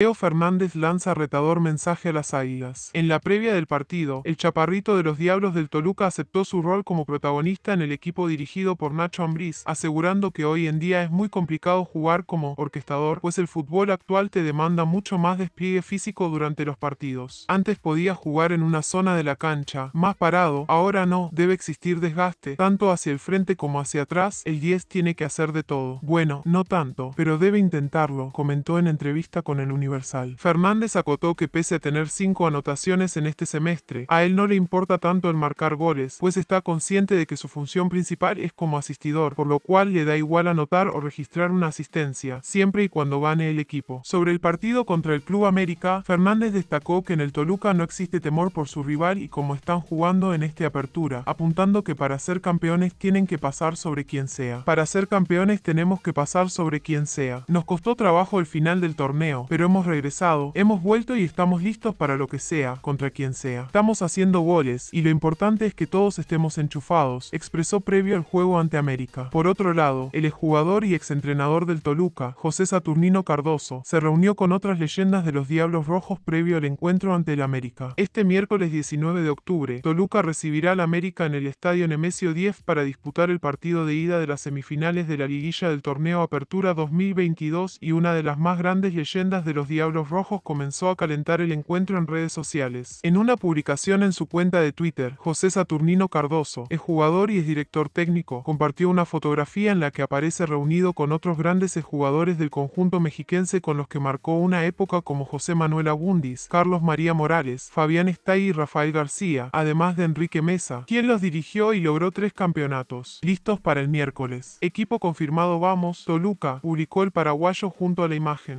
Leo Fernández lanza retador mensaje a las águilas. En la previa del partido, el chaparrito de los Diablos del Toluca aceptó su rol como protagonista en el equipo dirigido por Nacho Ambriz, asegurando que hoy en día es muy complicado jugar como orquestador, pues el fútbol actual te demanda mucho más despliegue físico durante los partidos. Antes podía jugar en una zona de la cancha, más parado, ahora no, debe existir desgaste, tanto hacia el frente como hacia atrás, el 10 tiene que hacer de todo. Bueno, no tanto, pero debe intentarlo, comentó en entrevista con el Fernández acotó que pese a tener cinco anotaciones en este semestre, a él no le importa tanto el marcar goles, pues está consciente de que su función principal es como asistidor, por lo cual le da igual anotar o registrar una asistencia, siempre y cuando gane el equipo. Sobre el partido contra el Club América, Fernández destacó que en el Toluca no existe temor por su rival y cómo están jugando en esta apertura, apuntando que para ser campeones tienen que pasar sobre quien sea. Para ser campeones tenemos que pasar sobre quien sea. Nos costó trabajo el final del torneo, pero hemos regresado, hemos vuelto y estamos listos para lo que sea, contra quien sea. Estamos haciendo goles, y lo importante es que todos estemos enchufados, expresó previo al juego ante América. Por otro lado, el exjugador y exentrenador del Toluca, José Saturnino Cardoso, se reunió con otras leyendas de los Diablos Rojos previo al encuentro ante el América. Este miércoles 19 de octubre, Toluca recibirá al América en el Estadio Nemesio 10 para disputar el partido de ida de las semifinales de la liguilla del torneo Apertura 2022 y una de las más grandes leyendas de los Diablos Rojos comenzó a calentar el encuentro en redes sociales. En una publicación en su cuenta de Twitter, José Saturnino Cardoso, es jugador y es director técnico, compartió una fotografía en la que aparece reunido con otros grandes jugadores del conjunto mexiquense con los que marcó una época como José Manuel Agundis, Carlos María Morales, Fabián Estay y Rafael García, además de Enrique Mesa, quien los dirigió y logró tres campeonatos. Listos para el miércoles. Equipo confirmado vamos, Toluca, publicó el paraguayo junto a la imagen.